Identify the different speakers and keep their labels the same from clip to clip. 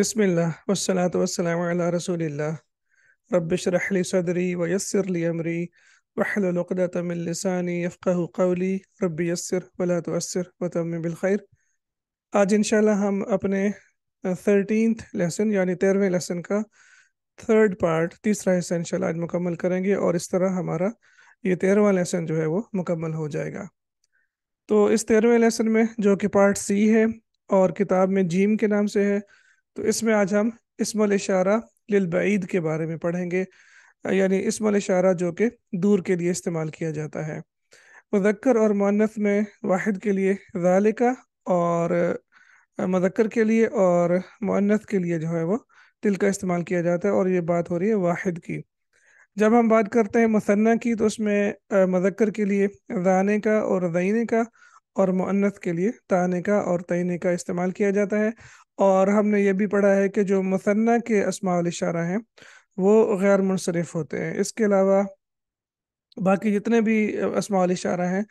Speaker 1: بسم اللہ والصلاة والسلام علی رسول اللہ رب شرح لی صدری ویسر لی امری وحل لقدت من لسانی یفقہ قولی رب یسر ولا تؤسر وتم بالخیر آج انشاءاللہ ہم اپنے تھرٹینتھ لیسن یعنی تیرہویں لیسن کا تھرڈ پارٹ تیسرا حصہ انشاءاللہ آج مکمل کریں گے اور اس طرح ہمارا یہ تیرہواں لیسن جو ہے وہ مکمل ہو جائے گا تو اس تیرہویں لیسن میں جو کہ پارٹ سی ہے اور کتاب میں جیم کے نام سے ہے تو اس میں آج ہم اسم الاشارہ للبعید کے بارے میں پڑھیں گے یعنی اسم الاشارہ جو کہ دور کے لیے استعمال کیا جاتا ہے مذکر اور معنف میں واحد کے لیے ذالکہ اور مذکر کے لیے اور معنف کے لیے جو ہے وہ تل کا استعمال کیا جاتا ہے اور یہ بات ہو رہی ہے واحد کی جب ہم بات کرتے ہیں مثنہ کی تو اس میں مذکر کے لیے ذانے کا اور ذینے کا اور معنت کے لیے تانے کا اور تئین کا استعمال کیا جاتا ہے اور ہم نے یہ بھی پڑھا ہے کہ جو مثنہ کے اسماع الاشارہ ہیں وہ غیر منصرف ہوتے ہیں اس کے علاوہ باقی جتنے بھی اسماع الاشارہ ہیں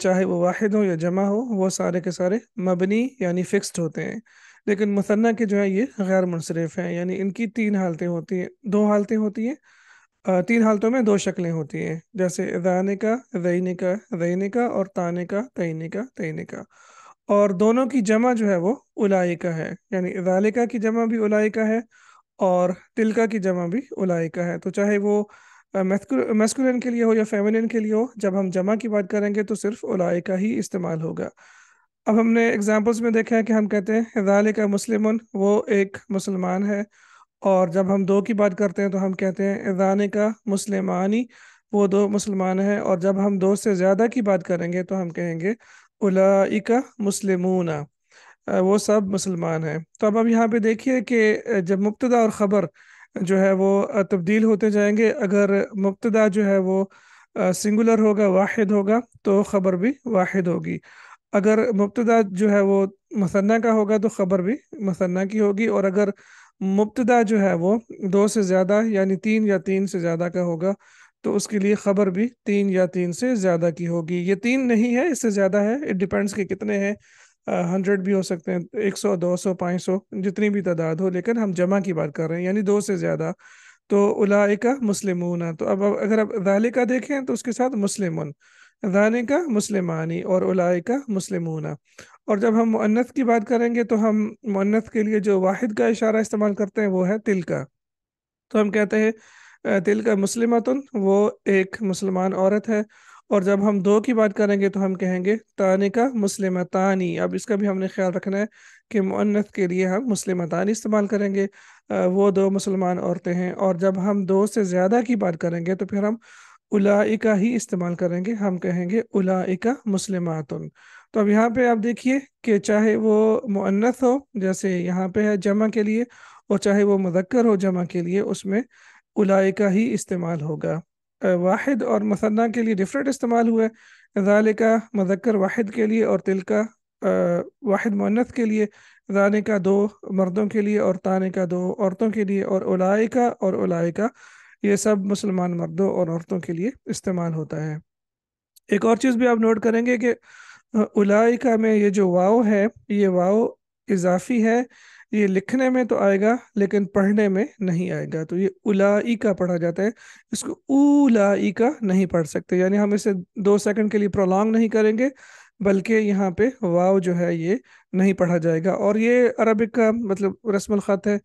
Speaker 1: چاہے وہ واحد ہو یا جمع ہو وہ سارے کے سارے مبنی یعنی فکسڈ ہوتے ہیں لیکن مثنہ کے جو ہیں یہ غیر منصرف ہیں یعنی ان کی تین حالتیں ہوتی ہیں دو حالتیں ہوتی ہیں تین حالتوں میں دو شکلیں ہوتی ہیں جیسے کا رئینے کا کا اور تانے کا تئینے کا کا اور دونوں کی جمع جو ہے وہ الائی کا ہے یعنی کا کی جمع بھی الائی کا ہے اور تلکا کی جمع بھی الائی کا ہے تو چاہے وہ میسکولین کے لیے ہو یا فیمنین کے لیے ہو جب ہم جمع کی بات کریں گے تو صرف الائی کا ہی استعمال ہوگا اب ہم نے اگزامپلس میں دیکھا ہے کہ ہم کہتے ہیں کا مسلم وہ ایک مسلمان ہے اور جب ہم دو کی بات کرتے ہیں تو ہم کہتے ہیں اذانے کا مسلمانی وہ دو مسلمان ہیں اور جب ہم دو سے زیادہ کی بات کریں گے تو ہم کہیں گے الائ کا وہ سب مسلمان ہیں تو اب اب یہاں پہ دیکھیے کہ جب مبتدہ اور خبر جو ہے وہ تبدیل ہوتے جائیں گے اگر مبتدہ جو ہے وہ سنگولر ہوگا واحد ہوگا تو خبر بھی واحد ہوگی اگر مبتدہ جو ہے وہ مثنہ کا ہوگا تو خبر بھی مثنہ کی ہوگی اور اگر مبتدا جو ہے وہ دو سے زیادہ یعنی تین یا تین سے زیادہ کا ہوگا تو اس کے لیے خبر بھی تین یا تین سے زیادہ کی ہوگی یہ تین نہیں ہے اس سے زیادہ ہے اٹ ڈپینڈس کہ کتنے ہیں ہنڈریڈ بھی ہو سکتے ہیں ایک سو دو سو پانچ سو جتنی بھی تعداد ہو لیکن ہم جمع کی بات کر رہے ہیں یعنی دو سے زیادہ تو الاقا مسلمون تو اب اگر آپ ذالکہ دیکھیں تو اس کے ساتھ مسلمون ذانے کا مسلمانی اور علائے کا مسلمونہ اور جب ہم منت کی بات کریں گے تو ہم منت کے لیے جو واحد کا اشارہ استعمال کرتے ہیں وہ ہے تل کا تو ہم کہتے ہیں تل کا مسلمتن وہ ایک مسلمان عورت ہے اور جب ہم دو کی بات کریں گے تو ہم کہیں گے تانے کا مسلمتانی اب اس کا بھی ہم نے خیال رکھنا ہے کہ معنت کے لیے ہم مسلمتانی استعمال کریں گے وہ دو مسلمان عورتیں ہیں اور جب ہم دو سے زیادہ کی بات کریں گے تو پھر ہم الاح کا ہی استعمال کریں گے ہم کہیں گے الاع کا مسلمات تو اب یہاں پہ آپ دیکھیے کہ چاہے وہ معنت ہو جیسے یہاں پہ ہے جمع کے لیے اور چاہے وہ مذکر ہو جمع کے لیے اس میں الاائی کا ہی استعمال ہوگا واحد اور مسنٰ کے لیے ڈفرینٹ استعمال ہوئے ہے کا مذکر واحد کے لیے اور تل کا واحد معنت کے لیے زانے کا دو مردوں کے لیے اور تانے کا دو عورتوں کے لیے اور اولا کا اور الاائے کا یہ سب مسلمان مردوں اور عورتوں کے لیے استعمال ہوتا ہے ایک اور چیز بھی آپ نوٹ کریں گے کہ الائکا میں یہ جو واؤ ہے یہ واؤ اضافی ہے یہ لکھنے میں تو آئے گا لیکن پڑھنے میں نہیں آئے گا تو یہ الائی کا پڑھا جاتا ہے اس کو الائ کا نہیں پڑھ سکتے یعنی ہم اسے دو سیکنڈ کے لیے پرولانگ نہیں کریں گے بلکہ یہاں پہ واؤ جو ہے یہ نہیں پڑھا جائے گا اور یہ عربک کا مطلب رسم الخط ہے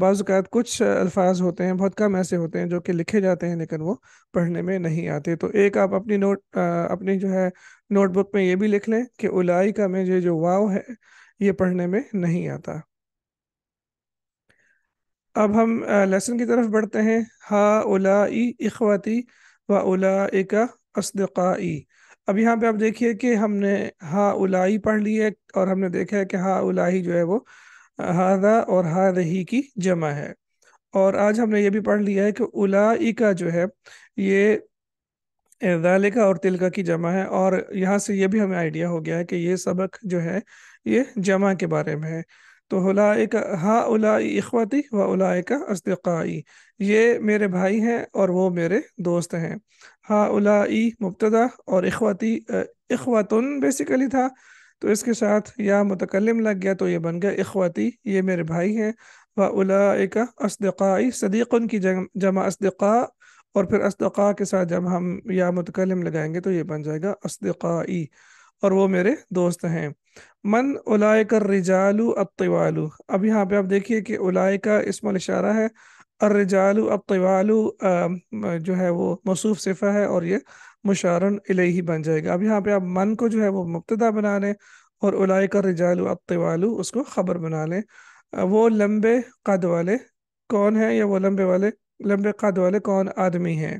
Speaker 1: بعض اوقات کچھ الفاظ ہوتے ہیں بہت کم ایسے ہوتے ہیں جو کہ لکھے جاتے ہیں لیکن وہ پڑھنے میں نہیں آتے تو ایک آپ اپنی نوٹ اپنی جو ہے نوٹ بک میں یہ بھی لکھ لیں کہ کا یہ جو واؤ ہے یہ پڑھنے میں نہیں آتا اب ہم لیسن کی طرف بڑھتے ہیں ہا اولا اخواتی و اولا اکا اسدقا اب یہاں پہ آپ دیکھیے کہ ہم نے ہا اولائی پڑھ لی ہے اور ہم نے دیکھا ہے کہ ہا اولا جو ہے وہ ہادہ اور ہا رحی کی جمع ہے اور آج ہم نے یہ بھی پڑھ لیا ہے کہ الا کا جو ہے یہ ذالکا اور تلکا کی جمع ہے اور یہاں سے یہ بھی ہمیں آئیڈیا ہو گیا ہے کہ یہ سبق جو ہے یہ جمع کے بارے میں ہے تو ہلا ہا الا اخواتی و الا کا یہ میرے بھائی ہیں اور وہ میرے دوست ہیں ہا الا مبتدا اور اخواتی اخواتن بیسیکلی تھا تو اس کے ساتھ یا متکلم لگ گیا تو یہ بن گیا اخواتی یہ میرے بھائی ہیں ولاء اصدقائی صدیق ان کی جمع اصدقاء اور پھر اصدقاء کے ساتھ جب ہم یا متکلم لگائیں گے تو یہ بن جائے گا اصدقائی اور وہ میرے دوست ہیں من اولا کر رجالو اب یہاں پہ آپ دیکھیے کہ اولا کا اسم الاشارہ ہے الرجال اقوال جو ہے وہ مصوف صفحہ ہے اور یہ مشارن بن جائے گا اب یہاں پہ آپ من کو جو ہے وہ مبتدا بنا لیں اور اس کو خبر بنا لیں وہ لمبے قد والے کون ہیں یا وہ لمبے والے لمبے قد والے کون آدمی ہیں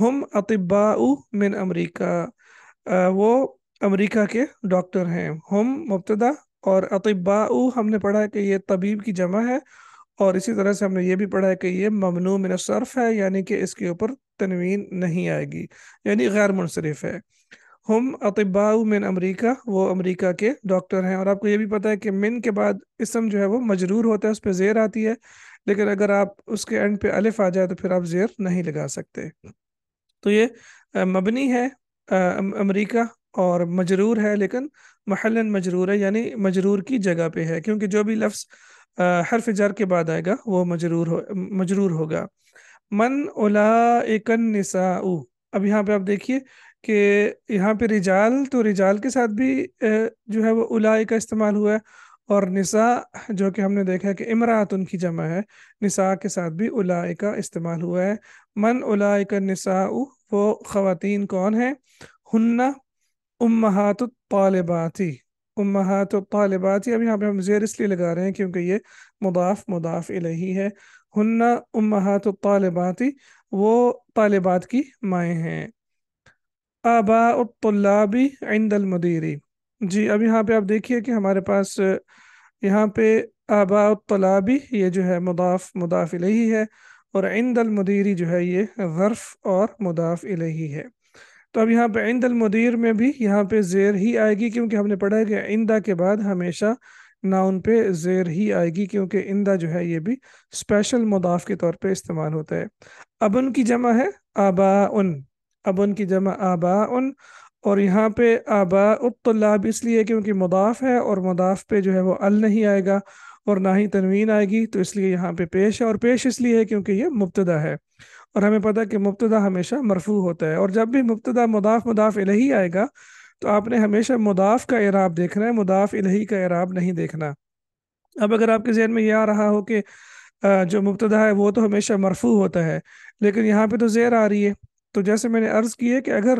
Speaker 1: ہم اطباء من امریکہ وہ امریکہ کے ڈاکٹر ہیں ہم مبتدا اور اطباء ہم نے پڑھا کہ یہ طبیب کی جمع ہے اور اسی طرح سے ہم نے یہ بھی پڑھا ہے کہ یہ ممنوع من الصرف ہے یعنی کہ اس کے اوپر تنوین نہیں آئے گی یعنی غیر منصرف ہے ہم اطباء من امریکہ وہ امریکہ کے ڈاکٹر ہیں اور آپ کو یہ بھی پتا ہے کہ من کے بعد اسم جو ہے وہ مجرور ہوتا ہے اس پہ زیر آتی ہے لیکن اگر آپ اس کے اینڈ پہ الف آ جائے تو پھر آپ زیر نہیں لگا سکتے تو یہ مبنی ہے امریکہ اور مجرور ہے لیکن محل مجرور ہے یعنی مجرور کی جگہ پہ ہے کیونکہ جو بھی لفظ حرف جر کے بعد آئے گا وہ مجرور ہو مجرور ہوگا من اولا ایکن نسا او اب یہاں پہ آپ دیکھیے کہ یہاں پہ رجال تو رجال کے ساتھ بھی جو ہے وہ اولا کا استعمال ہوا ہے اور نسا جو کہ ہم نے دیکھا ہے کہ امراۃ ان کی جمع ہے نسا کے ساتھ بھی اولا کا استعمال ہوا ہے من اولا ایکن نسا خواتین کون ہیں امہات الطالباتی امہات الطالبات یہ اب یہاں پہ ہم زیر اس لیے لگا رہے ہیں کیونکہ یہ مضاف مضاف الہی ہے ہنا امہات الطالبات وہ طالبات کی مائیں ہیں آبا الطلاب عند المدیری جی اب یہاں پہ آپ دیکھیے کہ ہمارے پاس یہاں پہ آبا الطلابی یہ جو ہے مضاف مضاف الہی ہے اور عند المدیری جو ہے یہ ظرف اور مضاف الہی ہے تو اب یہاں پہ عند المدیر میں بھی یہاں پہ زیر ہی آئے گی کیونکہ ہم نے پڑھا ہے کہ آئندہ کے بعد ہمیشہ ناؤن پہ زیر ہی آئے گی کیونکہ اندہ جو ہے یہ بھی اسپیشل مضاف کے طور پہ استعمال ہوتا ہے ابن کی جمع ہے آبا ابن کی جمع آبا اور یہاں پہ آبا الطلاب اس لیے کیونکہ مضاف ہے اور مضاف پہ جو ہے وہ ال نہیں آئے گا اور نہ ہی تنوین آئے گی تو اس لیے یہاں پہ پیش ہے اور پیش اس لیے ہے کیونکہ یہ مبتدا ہے اور ہمیں پتہ کہ مبتدا ہمیشہ مرفوع ہوتا ہے اور جب بھی مبتدا مضاف مضاف الہی آئے گا تو آپ نے ہمیشہ مضاف کا اعراب دیکھنا ہے مضاف الہی کا اعراب نہیں دیکھنا اب اگر آپ کے ذہن میں یہ آ رہا ہو کہ جو مبتدا ہے وہ تو ہمیشہ مرفوع ہوتا ہے لیکن یہاں پہ تو زیر آ رہی ہے تو جیسے میں نے عرض کی ہے کہ اگر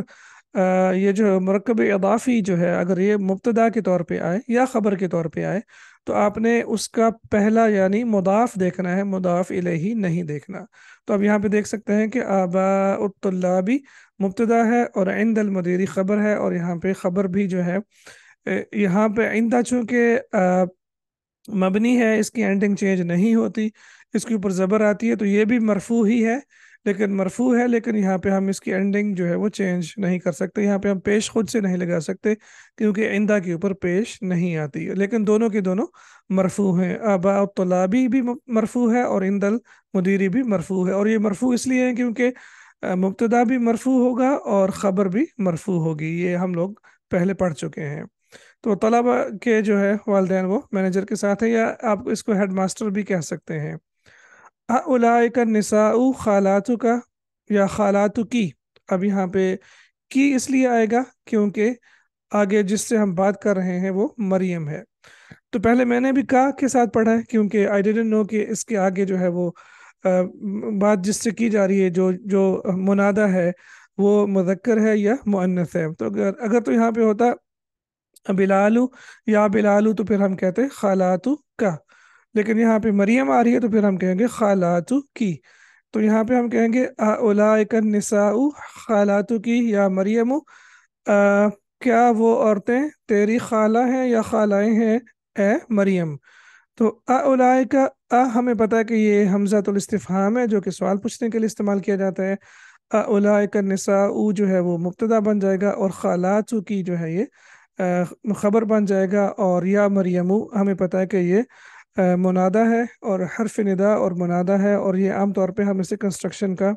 Speaker 1: یہ جو مرکب اضافی جو ہے اگر یہ مبتدا کے طور پہ آئے یا خبر کے طور پہ آئے تو آپ نے اس کا پہلا یعنی مضاف دیکھنا ہے مضاف الہی نہیں دیکھنا تو اب یہاں پہ دیکھ سکتے ہیں کہ آبا الطلابی مبتدا ہے اور عند المدیری خبر ہے اور یہاں پہ خبر بھی جو ہے یہاں پہ آئندہ چونکہ مبنی ہے اس کی اینڈنگ چینج نہیں ہوتی اس کے اوپر زبر آتی ہے تو یہ بھی مرفو ہی ہے لیکن مرفوع ہے لیکن یہاں پہ ہم اس کی اینڈنگ جو ہے وہ چینج نہیں کر سکتے یہاں پہ ہم پیش خود سے نہیں لگا سکتے کیونکہ آئندہ کے اوپر پیش نہیں آتی لیکن دونوں کے دونوں مرفوع ہیں آبا طلابی بھی مرفوع ہے اور اندل مدیری بھی مرفوع ہے اور یہ مرفوع اس لیے ہیں کیونکہ مبتدا بھی مرفوع ہوگا اور خبر بھی مرفوع ہوگی یہ ہم لوگ پہلے پڑھ چکے ہیں تو طلبہ کے جو ہے والدین وہ مینیجر کے ساتھ ہیں یا آپ اس کو ہیڈ ماسٹر بھی کہہ سکتے ہیں نسا خالاتو کا یا خالاتو کی اب یہاں پہ کی اس لیے آئے گا کیونکہ آگے جس سے ہم بات کر رہے ہیں وہ مریم ہے تو پہلے میں نے بھی کا کے ساتھ پڑھا ہے کیونکہ کہ اس کے آگے جو ہے وہ بات جس سے کی جا رہی ہے جو جو منادہ ہے وہ مذکر ہے یا معنث ہے تو اگر تو یہاں پہ ہوتا بلالو یا بلالو تو پھر ہم کہتے ہیں خالاتو کا لیکن یہاں پہ مریم آ رہی ہے تو پھر ہم کہیں گے خالاتو کی تو یہاں پہ ہم کہیں گے اولائک النساء نسا خالات کی یا مریم کیا وہ عورتیں تیری خالہ ہیں یا خالائیں ہیں اے مریم تو اولا کا ہمیں پتہ کہ یہ حمزات الاستفہام ہے جو کہ سوال پوچھنے کے لیے استعمال کیا جاتا ہے اولا کا نسا جو ہے وہ مبتدا بن جائے گا اور خالات کی جو ہے یہ خبر بن جائے گا اور یا مریم ہمیں پتہ ہے کہ یہ منادا ہے اور حرف ندا اور منادا ہے اور یہ عام طور پہ ہم اسے کنسٹرکشن کا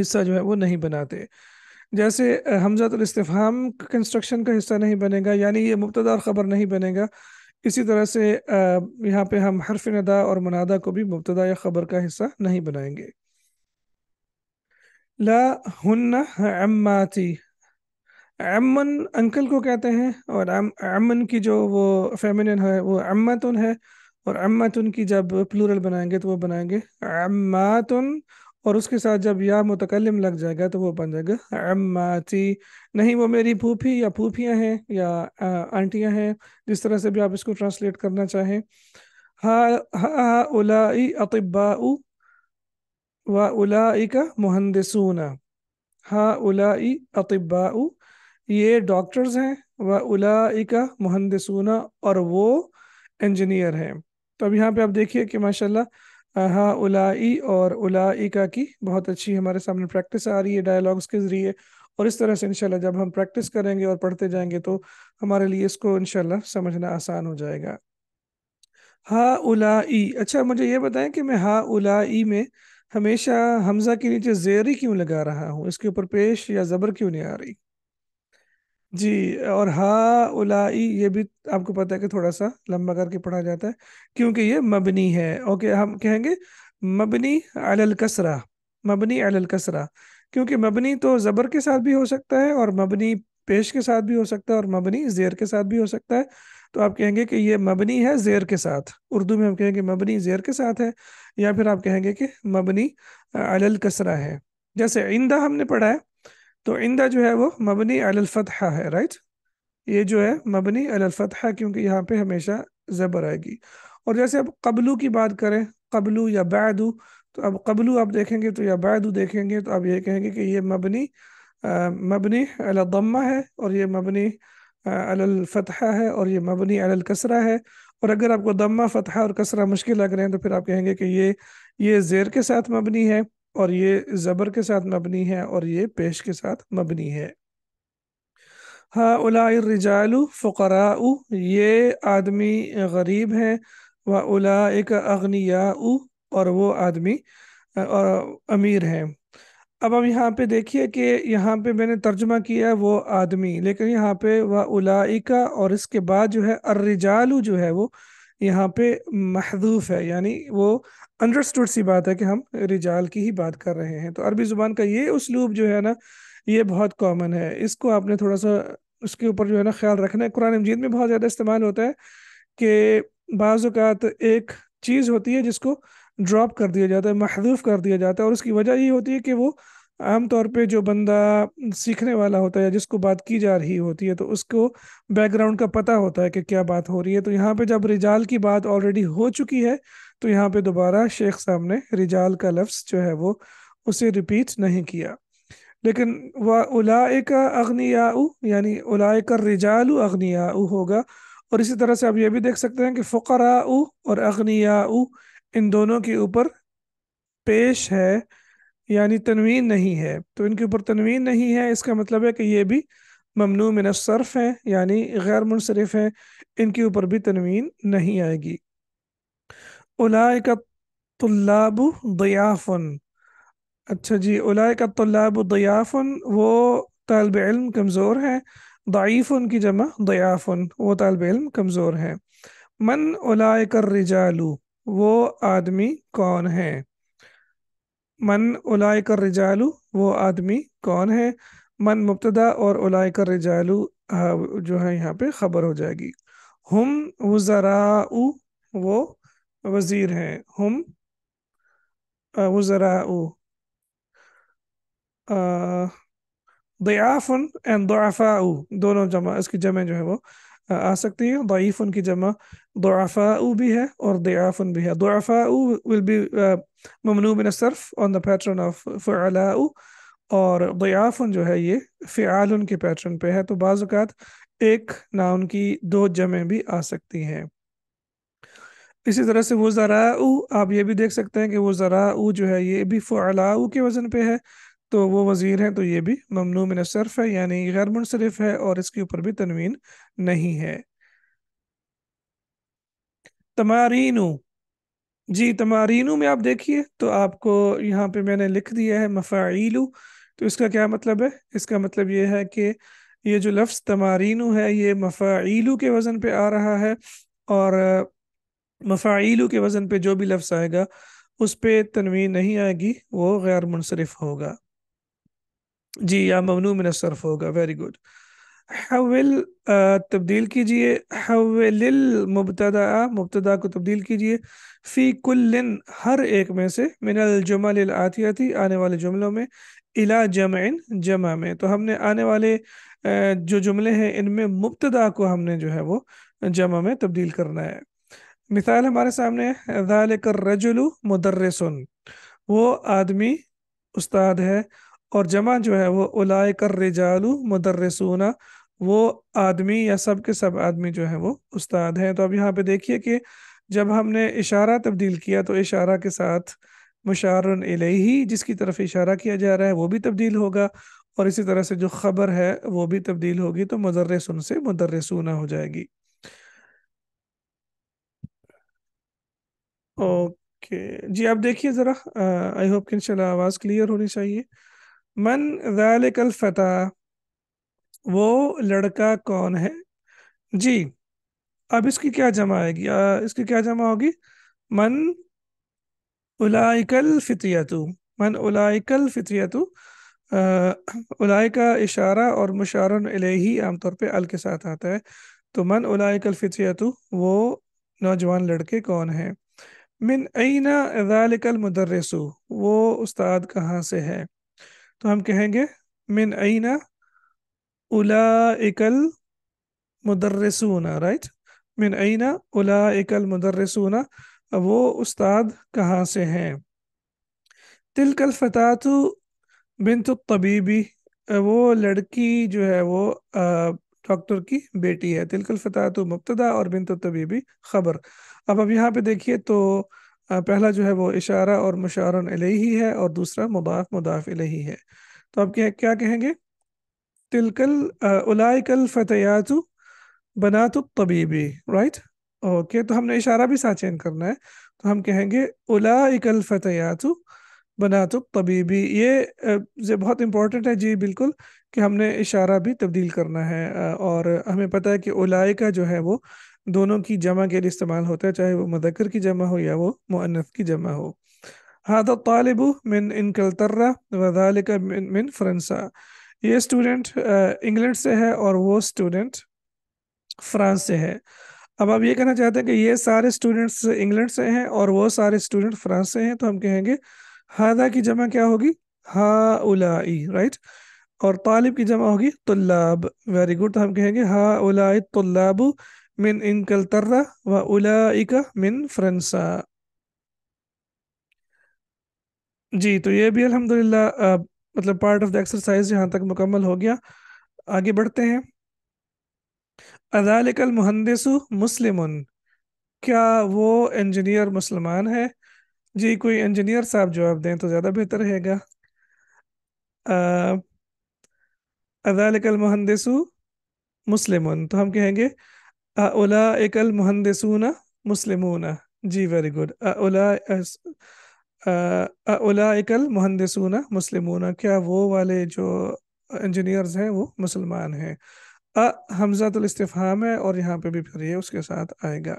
Speaker 1: حصہ جو ہے وہ نہیں بناتے جیسے حمزات الاستفہام کنسٹرکشن کا حصہ نہیں بنے گا یعنی یہ مبتدا خبر نہیں بنے گا اسی طرح سے یہاں پہ ہم حرف ندا اور منادا کو بھی مبتدا یا خبر کا حصہ نہیں بنائیں گے لا ہن عماتی امن انکل کو کہتے ہیں اور امن کی جو وہ فیمنن ہے وہ امتن ہے اور امت ان کی جب پلورل بنائیں گے تو وہ بنائیں گے اماتن اور اس کے ساتھ جب یا متکلم لگ جائے گا تو وہ بن جائے گا اماتی نہیں وہ میری پھوپھی یا پھوپھیاں ہیں یا آنٹیاں ہیں جس طرح سے بھی آپ اس کو ٹرانسلیٹ کرنا چاہیں ہا ہا اولا و اولا کا مہند سونا ہا الا اطبا یہ ڈاکٹرز ہیں و اولا کا مہند سونا اور وہ انجینئر ہیں تو اب یہاں پہ آپ دیکھیے کہ ماشاء اللہ ہا اولا اور الا کا کی بہت اچھی ہمارے سامنے پریکٹس آ رہی ہے ڈائلاگس کے ذریعے اور اس طرح سے انشاءاللہ اللہ جب ہم پریکٹس کریں گے اور پڑھتے جائیں گے تو ہمارے لیے اس کو ان شاء اللہ سمجھنا آسان ہو جائے گا ہا اولا اچھا مجھے یہ بتائیں کہ میں ہا اولا میں ہمیشہ حمزہ کے نیچے زیری کیوں لگا رہا ہوں اس کے اوپر پیش یا زبر کیوں نہیں آ رہی جی اور ہا اولائی یہ بھی آپ کو پتا ہے کہ تھوڑا سا لمبا کر کے پڑھا جاتا ہے کیونکہ یہ مبنی ہے اوکے ہم کہیں گے مبنی الکسرہ مبنی الکسرہ کیونکہ مبنی تو زبر کے ساتھ بھی ہو سکتا ہے اور مبنی پیش کے ساتھ بھی ہو سکتا ہے اور مبنی زیر کے ساتھ بھی ہو سکتا ہے تو آپ کہیں گے کہ یہ مبنی ہے زیر کے ساتھ اردو میں ہم کہیں گے مبنی زیر کے ساتھ ہے یا پھر آپ کہیں گے کہ مبنی الکسرہ ہے جیسے آئندہ ہم نے پڑھا ہے تو اندہ جو ہے وہ مبنی الفتحہ ہے رائٹ یہ جو ہے مبنی الفتحہ کیونکہ یہاں پہ ہمیشہ زبر آئے گی اور جیسے اب قبلو کی بات کریں قبلو یا بیدو تو اب قبلو آپ دیکھیں گے تو یا بعدو دیکھیں گے تو آپ یہ کہیں گے کہ یہ مبنی مبنی الغمہ ہے اور یہ مبنی الفتحہ ہے اور یہ مبنی الکسرہ ہے اور اگر آپ کو دمہ فتحہ اور کسرہ مشکل لگ رہے ہیں تو پھر آپ کہیں گے کہ یہ یہ زیر کے ساتھ مبنی ہے اور یہ زبر کے ساتھ مبنی ہے اور یہ پیش کے ساتھ مبنی ہے ہاں فقراء فقرا آدمی غریب ہے وہ اغنیا اور وہ آدمی امیر ہیں اب ہم یہاں پہ دیکھیے کہ یہاں پہ میں نے ترجمہ کیا ہے وہ آدمی لیکن یہاں پہ وہ الاکا اور اس کے بعد جو ہے ارجالو جو ہے وہ یہاں پہ محدوف ہے یعنی وہ انڈرسٹوڈ سی بات ہے کہ ہم رجال کی ہی بات کر رہے ہیں تو عربی زبان کا یہ اسلوب جو ہے نا یہ بہت کامن ہے اس کو آپ نے تھوڑا سا اس کے اوپر جو ہے نا خیال رکھنا ہے قرآن مجید میں بہت زیادہ استعمال ہوتا ہے کہ بعض اوقات ایک چیز ہوتی ہے جس کو ڈراپ کر دیا جاتا ہے محدود کر دیا جاتا ہے اور اس کی وجہ یہ ہوتی ہے کہ وہ عام طور پہ جو بندہ سیکھنے والا ہوتا ہے یا جس کو بات کی جا رہی ہوتی ہے تو اس کو بیک گراؤنڈ کا پتہ ہوتا ہے کہ کیا بات ہو رہی ہے تو یہاں پہ جب رجال کی بات آلریڈی ہو چکی ہے تو یہاں پہ دوبارہ شیخ صاحب نے رجال کا لفظ جو ہے وہ اسے ریپیٹ نہیں کیا لیکن وہ الاائے کا اغنی یعنی الاائے کا رجال اغنی ہوگا اور اسی طرح سے آپ یہ بھی دیکھ سکتے ہیں کہ فقراء اور اغنی ان دونوں کے اوپر پیش ہے یعنی تنوین نہیں ہے تو ان کے اوپر تنوین نہیں ہے اس کا مطلب ہے کہ یہ بھی ممنوع منصرف ہیں یعنی غیر منصرف ہیں ان کے اوپر بھی تنوین نہیں آئے گی طلاب ضیافن اچھا جی اولائک ضیافن وہ طالب علم کمزور ہے ان کی جمع دیافن وہ طالب علم کمزور ہیں من اولائک الرجالو وہ آدمی کون ہیں من اولائک الرجالو وہ آدمی کون ہیں من مبتدا اور اولائک الرجالو جو ہے یہاں پہ خبر ہو جائے گی ہم وزراء وہ وزیر ہیں ہم وزراء دیافن اینڈ دعفا دونوں جمع اس کی جمع جو ہے وہ آ سکتی ہے ضعیف ان کی جمع دعفا او بھی ہے اور ان بھی ہے ممنوع on پیٹرن آف of او اور ان جو ہے یہ فعال ان کے پیٹرن پہ ہے تو بعض اوقات ایک ناؤن کی دو جمعیں بھی آ سکتی ہیں اسی طرح سے وہ ذرا او آپ یہ بھی دیکھ سکتے ہیں کہ وہ ذرا او جو ہے یہ بھی فعلا او کے وزن پہ ہے تو وہ وزیر ہیں تو یہ بھی ممنوع من الصرف ہے یعنی غیر منصرف ہے اور اس کے اوپر بھی تنوین نہیں ہے تمارینو جی تمارینو میں آپ دیکھیے تو آپ کو یہاں پہ میں نے لکھ دیا ہے مفاعیلو تو اس کا کیا مطلب ہے اس کا مطلب یہ ہے کہ یہ جو لفظ تمارینو ہے یہ مفاعیلو کے وزن پہ آ رہا ہے اور مفاعیلو کے وزن پہ جو بھی لفظ آئے گا اس پہ تنوین نہیں آئے گی وہ غیر منصرف ہوگا جی یا ممنوع من الصرف ہوگا ویری گڈ حول تبدیل کیجئے حول المبتدا مبتدا کو تبدیل کیجئے فی کل ہر ایک میں سے من الاتیاتی آنے والے جملوں میں ال جمع جمع میں تو ہم نے آنے والے جو جملے ہیں ان میں مبتدا کو ہم نے جو ہے وہ جمع میں تبدیل کرنا ہے مثال ہمارے سامنے ہے کر رجولو وہ آدمی استاد ہے اور جمع جو ہے وہ اولا کر رجالو وہ آدمی یا سب کے سب آدمی جو ہے وہ استاد ہیں تو اب یہاں پہ دیکھیے کہ جب ہم نے اشارہ تبدیل کیا تو اشارہ کے ساتھ مشارن الیہی جس کی طرف اشارہ کیا جا رہا ہے وہ بھی تبدیل ہوگا اور اسی طرح سے جو خبر ہے وہ بھی تبدیل ہوگی تو مدرسن سے مدرسونا ہو جائے گی اوکے جی آپ دیکھیے ذرا آئی ہوپ ان شاء اللہ آواز کلیئر ہونی چاہیے من ذالک الفتح وہ لڑکا کون ہے جی اب اس کی کیا جمع آئے گی اس کی کیا جمع ہوگی من الائکل الفتیت من الائک الفتی کا اشارہ اور مشارن علیہ عام طور پہ ال کے ساتھ آتا ہے تو من الائکل الفتیت وہ نوجوان لڑکے کون ہیں من ذالک المدرس وہ استاد کہاں سے ہے تو ہم کہیں گے من عین المدرسون رائٹ من عین اولئک المدرسون وہ استاد کہاں سے ہے تلک فتحت بنت الطبیبی وہ لڑکی جو ہے وہ ڈاکٹر کی بیٹی ہے تلک فتحت مبتدا اور بنت الطبیبی خبر اب اب یہاں پہ دیکھیے تو پہلا جو ہے وہ اشارہ اور علیہ ہی ہے اور دوسرا علیہ ہی ہے تو کیا کہیں گے تلکل الطبیبی رائٹ اوکے تو ہم نے اشارہ بھی ساچین کرنا ہے تو ہم کہیں گے الائکل فتحیات بنات الطبیبی یہ بہت امپورٹنٹ ہے جی بالکل کہ ہم نے اشارہ بھی تبدیل کرنا ہے اور ہمیں پتا ہے کہ اولائکہ جو ہے وہ دونوں کی جمع کے لیے استعمال ہوتا ہے چاہے وہ مذکر کی جمع ہو یا وہ منت کی جمع ہو ہاد انگلینڈ سے ہے اور وہ فرانس سے ہے اب آپ یہ کہنا چاہتے ہیں کہ یہ سارے اسٹوڈنٹس انگلینڈ سے ہیں اور وہ سارے اسٹوڈنٹ فرانس سے ہیں تو ہم کہیں گے ہادہ کی جمع کیا ہوگی ہا او رائٹ اور طالب کی جمع ہوگی طلاب ویری گڈ تو ہم کہیں گے ہا اولا من انکلترا من الا جی تو یہ بھی الحمدللہ مطلب پارٹ آف ایکسرسائز یہاں تک مکمل ہو گیا آگے بڑھتے ہیں المہندس کیا وہ انجینئر مسلمان ہے جی کوئی انجینئر صاحب جواب دیں تو زیادہ بہتر رہے گا المہندس مسلم تو ہم کہیں گے اولا اکل مہندسون مسلمون جی ویری گڈ اولا اولا اکل مہندسون مسلمون مسلمان ہیں حمزت الاستفہام ہے اور یہاں پہ بھی پھر یہ اس کے ساتھ آئے گا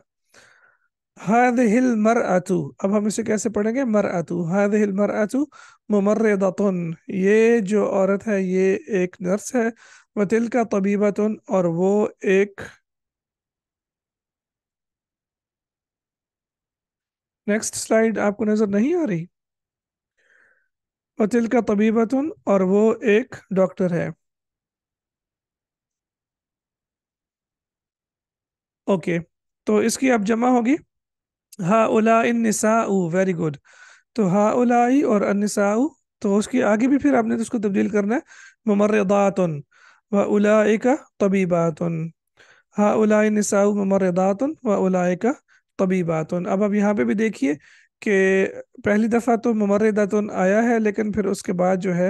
Speaker 1: ہاد ہل مر اتو اب ہم اسے کیسے پڑھیں گے مر اتو ہاد مر اتو مردن یہ جو عورت ہے یہ ایک نرس ہے وہ تل کا طبیبہ اور وہ ایک نیکسٹ سلائیڈ آپ کو نظر نہیں آ رہی وطل کا طبیبتن اور وہ ایک ڈاکٹر ہے اوکے تو اس کی اب جمع ہوگی ہا اولا نسا ویری گڈ تو ہا اولا اور ان نسا تو اس کے آگے بھی پھر آپ نے اس کو تبدیل کرنا ہے ممردات کا طبیبات اب اب یہاں پہ بھی دیکھیے کہ پہلی دفعہ تو ممرداتن آیا ہے لیکن پھر اس کے بعد جو ہے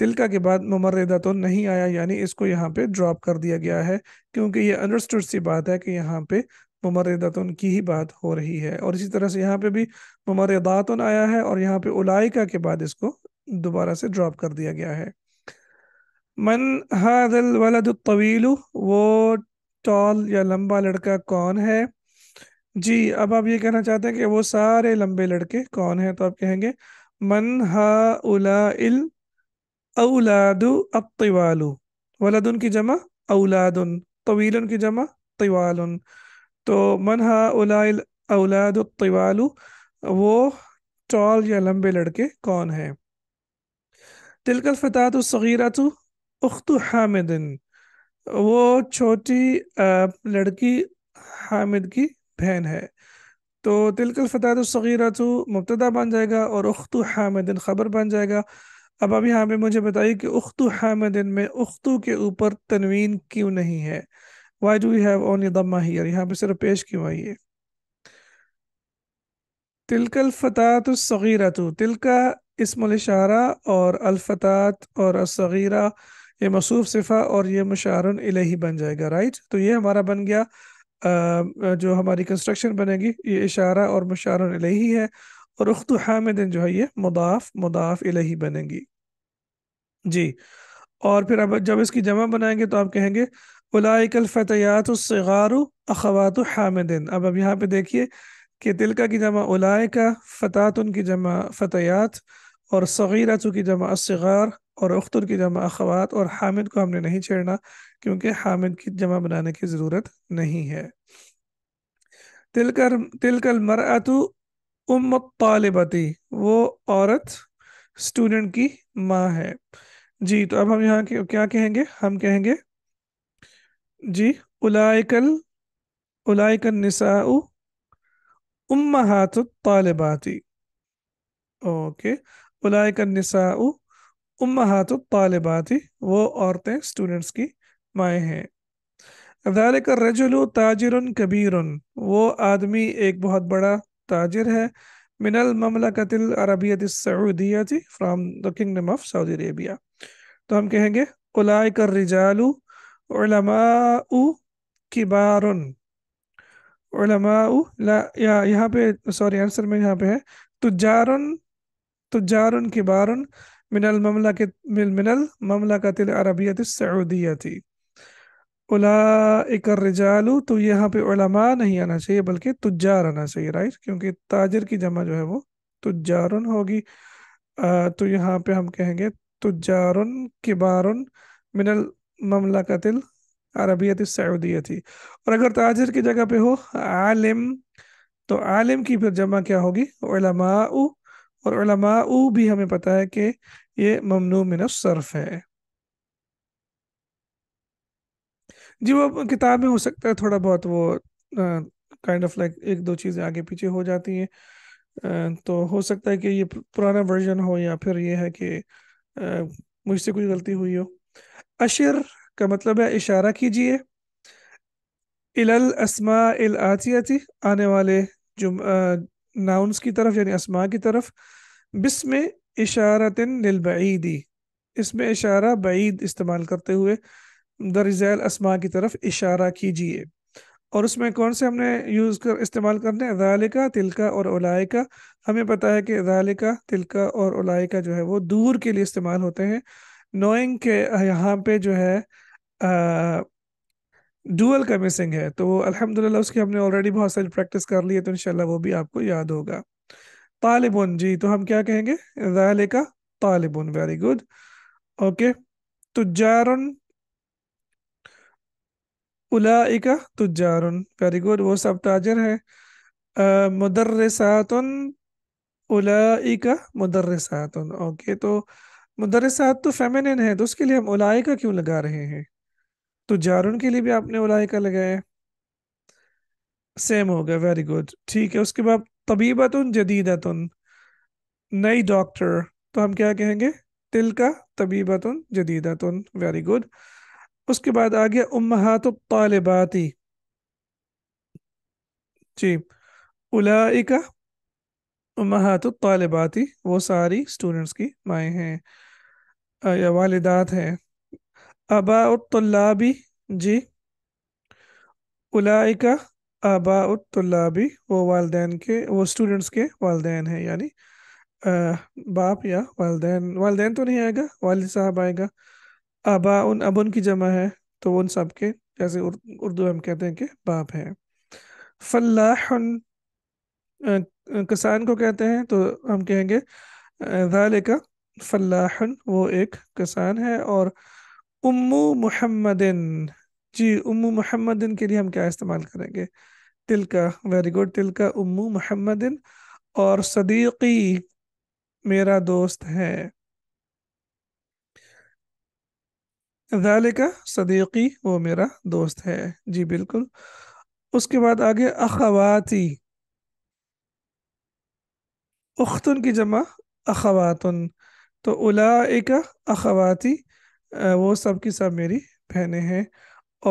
Speaker 1: تلکا کے بعد ممرداتن نہیں آیا یعنی اس کو یہاں پہ ڈراپ کر دیا گیا ہے کیونکہ یہ انڈرسٹوڈ سی بات ہے کہ یہاں پہ ممرداتن کی ہی بات ہو رہی ہے اور اسی طرح سے یہاں پہ بھی ممرداتن آیا ہے اور یہاں پہ علائقہ کے بعد اس کو دوبارہ سے ڈراپ کر دیا گیا ہے من الولد الطویل وہ ٹال یا لمبا لڑکا کون ہے جی اب آپ یہ کہنا چاہتے ہیں کہ وہ سارے لمبے لڑکے کون ہیں تو آپ کہیں گے من ہا اولا اولاد ولد ان کی جمع اولاد طویل ان کی جمع طوال تو من ہا اولا اولاد الطوال وہ یا لمبے لڑکے کون ہیں تلک الصغیرۃ اخت حامد وہ چھوٹی لڑکی حامد کی بہن ہے تو تلک الفتح الصغیرہ تو مبتدا بن جائے گا اور اخت حامدن خبر بن جائے گا اب اب یہاں پہ مجھے بتائیے کہ اخت حامدن میں اختو کے اوپر تنوین کیوں نہیں ہے وائی ڈو ہیو اونلی دما ہیئر یہاں پہ صرف پیش کیوں آئی ہے تلک الفتح الصغیرہ تو تلکا اسم الاشارہ اور الفتات اور الصغیرہ یہ مصوف صفحہ اور یہ مشعر الہی بن جائے گا رائٹ تو یہ ہمارا بن گیا جو ہماری کنسٹرکشن بنے گی یہ اشارہ اور الہی ہے اور جو ہے یہ مضاف مضاف الہی بنے گی جی اور پھر اب جب اس کی جمع بنائیں گے تو آپ کہیں گے اولائک الفتیات الصغار اخوات حامدن اب اب یہاں پہ دیکھیے کہ تلکا کی جمع الائیکا فتاتن کی جمع فتیات اور سغیرتو کی جمع الصغار اور اختر کی جمع اخوات اور حامد کو ہم نے نہیں چھیڑنا کیونکہ حامد کی جمع بنانے کی ضرورت نہیں ہے تلکر تلکل مرعتو ام طالبتی وہ عورت اسٹوڈنٹ کی ماں ہے جی تو اب ہم یہاں کیا کہیں گے ہم کہیں گے جی الائکل امہات طالباتی اوکے نساء امہات الطالبات وہ عورتیں اسٹوڈنٹس کی مائیں ہیں ذالک الرجل تاجر کبیر وہ آدمی ایک بہت بڑا تاجر ہے من المملکت العربیت السعودیت from the kingdom of Saudi Arabia تو ہم کہیں گے اولائک الرجال علماء کبار علماء لا یا یہاں پہ سوری آنسر میں یہاں پہ ہے تجارن تجارن کبارن من من المملکت العربیت السعودیہ تھی اولائک الرجال تو یہاں پہ علماء نہیں آنا چاہیے بلکہ تجار آنا چاہیے رائٹ کیونکہ تاجر کی جمع جو ہے وہ تجارن ہوگی تو یہاں پہ ہم کہیں گے تجارن کبارن من المملکت العربیت السعودیہ تھی اور اگر تاجر کی جگہ پہ ہو عالم تو عالم کی پھر جمع کیا ہوگی علماء اور علماء او بھی ہمیں پتا ہے کہ یہ ممنوع من الصرف ہے جی وہ کتاب میں ہو سکتا ہے تھوڑا بہت وہ کائنڈ آف لائک ایک دو چیزیں آگے پیچھے ہو جاتی ہیں تو ہو سکتا ہے کہ یہ پرانا ورژن ہو یا پھر یہ ہے کہ مجھ سے کوئی غلطی ہوئی ہو اشر کا مطلب ہے اشارہ کیجئے الاسماء الاتیتی آنے والے ناؤنس کی طرف یعنی اسما کی طرف اشارتن للبعیدی اس میں اشارہ بعید استعمال کرتے ہوئے درزیل اسما کی طرف اشارہ کیجئے اور اس میں کون سے ہم نے یوز کر استعمال کرنے ذالکہ تلکہ اور اولا ہمیں پتا ہے کہ ذالکہ تلکا اور اولا جو ہے وہ دور کے لیے استعمال ہوتے ہیں نوئنگ کے یہاں پہ جو ہے کا مسنگ ہے تو الحمد للہ اس کی ہم نے آلریڈی بہت ساری پریکٹس کر لی ہے تو ان شاء اللہ وہ بھی آپ کو یاد ہوگا طالب ان جی تو ہم کیا کہیں گے ویری گڈ اوکے الا تجارن ویری گڈ وہ سب تاجر ہے مدرسات الا اوکے تو مدرسات تو ہے تو اس کے لیے ہم الا کیوں لگا رہے ہیں تو جارون کے لیے بھی آپ نے اللہ کا لگایا سیم ہو گیا ویری گڈ ٹھیک ہے اس کے بعد طبیبۃ جدید نئی ڈاکٹر تو ہم کیا کہیں گے تل کا طبیبۃ جدید ویری گڈ اس کے بعد آ گیا امہات الطالباتی جی الا امہات الطالباتی وہ ساری اسٹوڈینٹس کی مائیں ہیں یا والدات ہیں الطلابی جی آبا والدین کے کے وہ والدین ہیں یعنی باپ یا والدین والدین تو نہیں آئے گا والد صاحب آئے گا ان اب ان کی جمع ہے تو ان سب کے جیسے اردو ہم کہتے ہیں کہ باپ ہیں فلاح کسان کو کہتے ہیں تو ہم کہیں گے فلاح وہ ایک کسان ہے اور امو محمدن جی امو محمدن کے لیے ہم کیا استعمال کریں گے تلکا ویری گڈ کا امو محمدن اور صدیقی میرا دوست ہے ظالقہ صدیقی وہ میرا دوست ہے جی بالکل اس کے بعد آگے اخواتی اختن کی جمع اخواتن تو الاقا اخواتی وہ سب کی سب میری بہنیں ہیں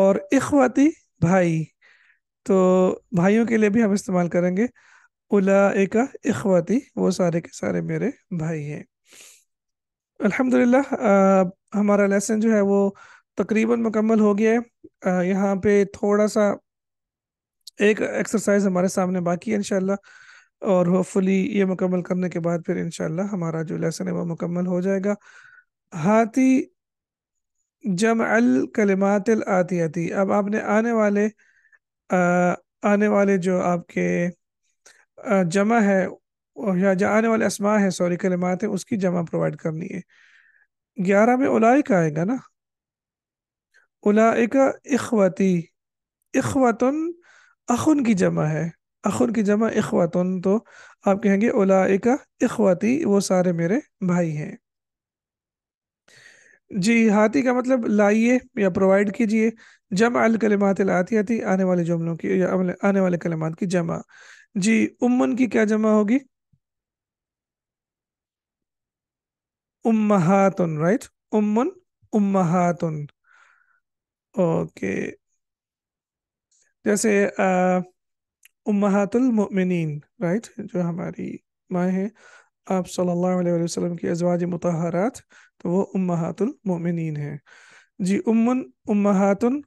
Speaker 1: اور اخواتی بھائی تو بھائیوں کے لیے بھی ہم استعمال کریں گے اولا اخواتی وہ سارے کے سارے میرے بھائی ہیں ہمارا لیسن جو ہے وہ تقریباً مکمل ہو گیا ہے یہاں پہ تھوڑا سا ایک ایکسرسائز ہمارے سامنے باقی ہے انشاءاللہ اور ہوپ فلی یہ مکمل کرنے کے بعد پھر انشاءاللہ ہمارا جو لیسن ہے وہ مکمل ہو جائے گا ہاتھی جم الکلمات التی اب آپ نے آنے والے آنے والے جو آپ کے جمع ہے یا جو آنے والے اسماع ہے سوری کلمات ہیں اس کی جمع پرووائڈ کرنی ہے گیارہ میں اولاک آئے گا نا اولاکا اخوتی اخواتن اخن کی جمع ہے اخن کی جمع اخوتن تو آپ کہیں گے اولاقا اخوتی وہ سارے میرے بھائی ہیں جی ہاتھی کا مطلب لائیے یا پرووائڈ کیجیے جمع الکلمات آنے والے جملوں کی یا آنے والے کلمات کی جمع جی امن کی کیا جمع ہوگی امہاتن رائٹ امن امہاتن اوکے جیسے امہات المؤمنین رائٹ جو ہماری ماں ہیں آپ صلی اللہ علیہ وسلم کی ازواج متحرات تو وہ امہات المومنین ہیں جی امن امہاتن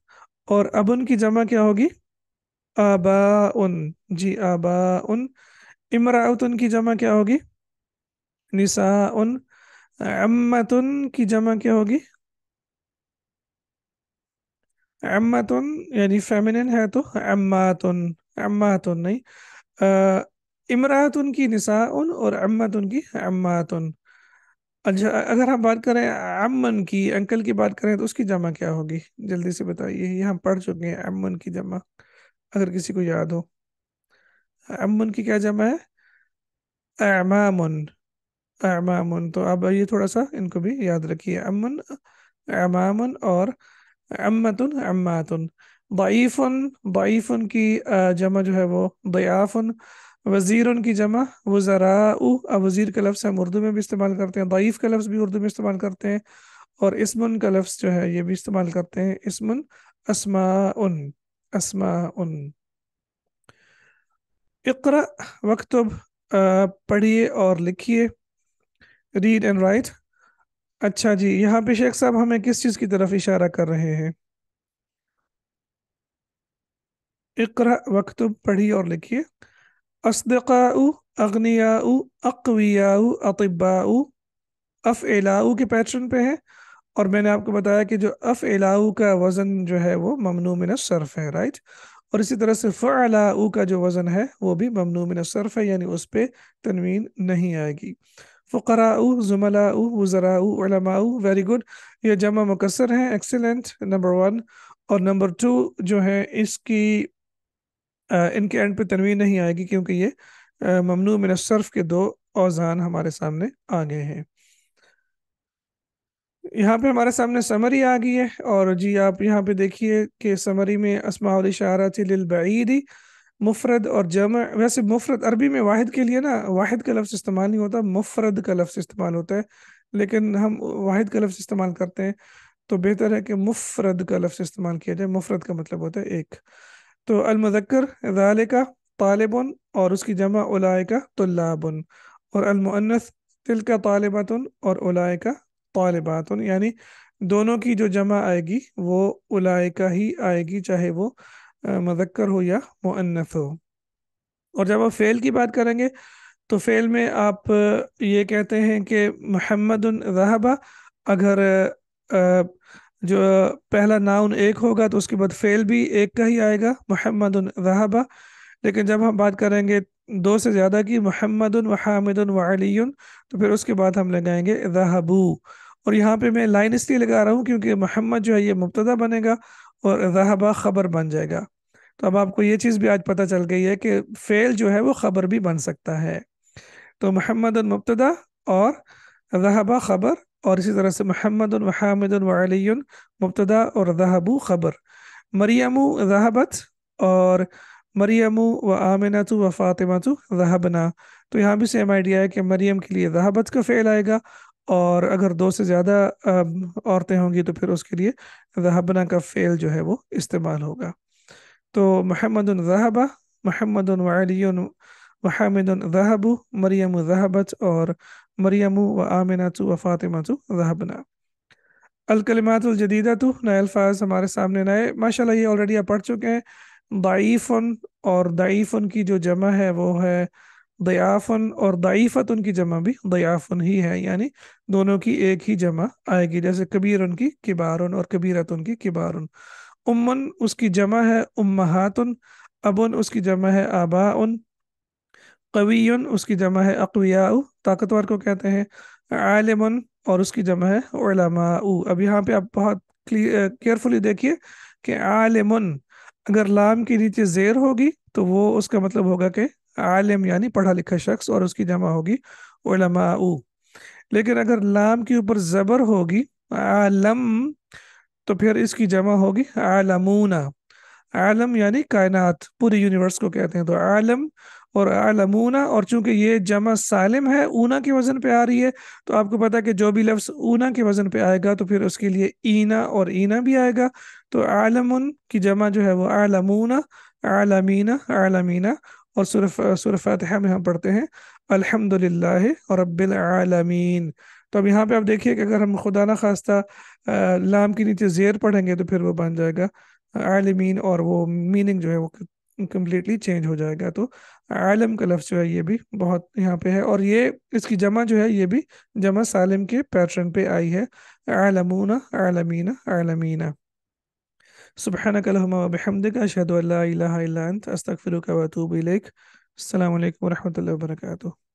Speaker 1: اور ابن کی جمع کیا ہوگی آبا ان جی آبا ان امراۃن کی جمع کیا ہوگی نسا ان امتن کی جمع کیا ہوگی امتن یعنی فیمنن ہے تو اماتن اماتن نہیں امراۃ کی نساء ان اور امت ان کی امات اچھا اگر ہم بات کریں امن کی کی انکل بات کریں تو اس کی جمع کیا ہوگی جلدی سے بتائیے پڑھ چکے ہیں امن کی جمع اگر کسی کو یاد ہو امن کی کیا جمع ہے امامن امامن تو اب یہ تھوڑا سا ان کو بھی یاد رکھیے امن امامن اور امتن اماتن ضعیفن باعف کی جمع جو ہے وہ بیافن وزیر ان کی جمع وزراء اب وزیر کا لفظ ہم اردو میں بھی استعمال کرتے ہیں ضعیف کا لفظ بھی اردو میں استعمال کرتے ہیں اور اسمن کا لفظ جو ہے یہ بھی استعمال کرتے ہیں اسمن اسما ان اقرا وقتب پڑھیے اور لکھیے ریڈ اینڈ رائٹ اچھا جی یہاں پہ شیخ صاحب ہمیں کس چیز کی طرف اشارہ کر رہے ہیں اقرا وقتب پڑھیے اور لکھیے اصدقاء اغنیاء اقویاء اطباء اف کے پیٹرن پہ ہیں اور میں نے آپ کو بتایا کہ جو اف کا وزن جو ہے ہے وہ ممنوع من الصرف رائٹ اور اسی طرح سے فعلاء کا جو وزن ہے وہ بھی ممنوع من الصرف ہے یعنی اس پہ تنوین نہیں آئے گی فقراء زملاء وزراء علماء ویری گڈ یہ جمع مکسر ہیں ایکسلنٹ نمبر ون اور نمبر ٹو جو ہے اس کی ان کے اینڈ پہ تنویر نہیں آئے گی کیونکہ یہ ممنوع من الصرف کے دو اوزان ہمارے سامنے آ گئے ہیں یہاں پہ ہمارے سامنے سمری آ گئی ہے اور جی آپ یہاں پہ دیکھیے کہ سمری میں تھی للبعیدی مفرد اور جمع ویسے مفرد عربی میں واحد کے لیے نا واحد کا لفظ استعمال نہیں ہوتا مفرد کا لفظ استعمال ہوتا ہے لیکن ہم واحد کا لفظ استعمال کرتے ہیں تو بہتر ہے کہ مفرد کا لفظ استعمال کیا جائے مفرد کا مطلب ہوتا ہے ایک تو المذکر ذالکا طالب اور اس کی جمع اولائکا طلاب اور اولا طالبات یعنی دونوں کی جو جمع آئے گی وہ اولائکا کا ہی آئے گی چاہے وہ مذکر ہو یا معنس ہو اور جب آپ فعل کی بات کریں گے تو فعل میں آپ یہ کہتے ہیں کہ محمد ذہبہ اگر جو پہلا ناؤن ایک ہوگا تو اس کے بعد فعل بھی ایک کا ہی آئے گا محمد الرحبہ لیکن جب ہم بات کریں گے دو سے زیادہ کی محمد الحامد علی تو پھر اس کے بعد ہم لگائیں گے رحبو اور یہاں پہ میں لائن اس لیے لگا رہا ہوں کیونکہ محمد جو ہے یہ مبتدا بنے گا اور رحبہ خبر بن جائے گا تو اب آپ کو یہ چیز بھی آج پتہ چل گئی ہے کہ فیل جو ہے وہ خبر بھی بن سکتا ہے تو محمد المبتدا اور رحبہ خبر اور اسی طرح سے محمد الوحمد الولیون مبتدا اور ذہبو خبر مریم ذہبت اور مریم و آمنت و فاطمات ذہبنا تو یہاں بھی سیم آئیڈیا ہے کہ مریم کے لیے ذہبت کا فعل آئے گا اور اگر دو سے زیادہ عورتیں ہوں گی تو پھر اس کے لیے ذہبنا کا فعل جو ہے وہ استعمال ہوگا تو محمد الضبا محمد الوالی محمد الرحاب مریم ذہبت اور مریم و آمنا تو و فاطمہ تو ذہبنا الکلمات الجدیدہ تو نئے الفاظ ہمارے سامنے نئے ماشاء اللہ یہ آلریڈی آپ پڑھ چکے ہیں ضعیفن اور ضعیفن کی جو جمع ہے وہ ہے دیافن اور ضعیفت ان کی جمع بھی دیافن ہی ہے یعنی دونوں کی ایک ہی جمع آئے گی جیسے کبیر ان کی کبارن اور کبیرت ان کی کبارن امن اس کی جمع ہے امہاتن ابن اس کی جمع ہے آبا قویون اس کی جمع ہے اقویاء طاقتور کو کہتے ہیں اور اس کی جمع ہے علماء اب یہاں پہ آپ بہت کیئرفلی دیکھیے کہ عالم اگر لام کے نیچے زیر ہوگی تو وہ اس کا مطلب ہوگا کہ عالم یعنی پڑھا لکھا شخص اور اس کی جمع ہوگی علماء لیکن اگر لام کے اوپر زبر ہوگی عالم تو پھر اس کی جمع ہوگی عالمونہ عالم یعنی کائنات پوری یونیورس کو کہتے ہیں تو عالم اور علمونا اور چونکہ یہ جمع سالم ہے اونا کے وزن پہ آ رہی ہے تو آپ کو پتا کہ جو بھی لفظ اونا کے وزن پہ آئے گا تو پھر اس کے لیے اینا اور اینا بھی آئے گا تو عالمن کی جمع جو ہے وہ عالمونہ عالمینا عالمینا اور فاتحہ میں ہم پڑھتے ہیں الحمد للہ اور رب العالمین تو اب یہاں پہ آپ دیکھیے کہ اگر ہم خدا نہ خواستہ لام کے نیچے زیر پڑھیں گے تو پھر وہ بن جائے گا عالمین اور وہ میننگ جو ہے وہ کمپلیٹلی چینج ہو جائے گا تو عالم کا لفظ جو ہے یہ بھی بہت یہاں پہ ہے اور یہ اس کی جمع جو ہے یہ بھی جمع سالم کے پیٹرن پہ آئی ہے عالمون عالمین عالمینہ سبحانک اللہم و بحمدک اشہدو اللہ الہ الا انت استغفرک و اتوب الیک السلام علیکم ورحمۃ اللہ وبرکاتہ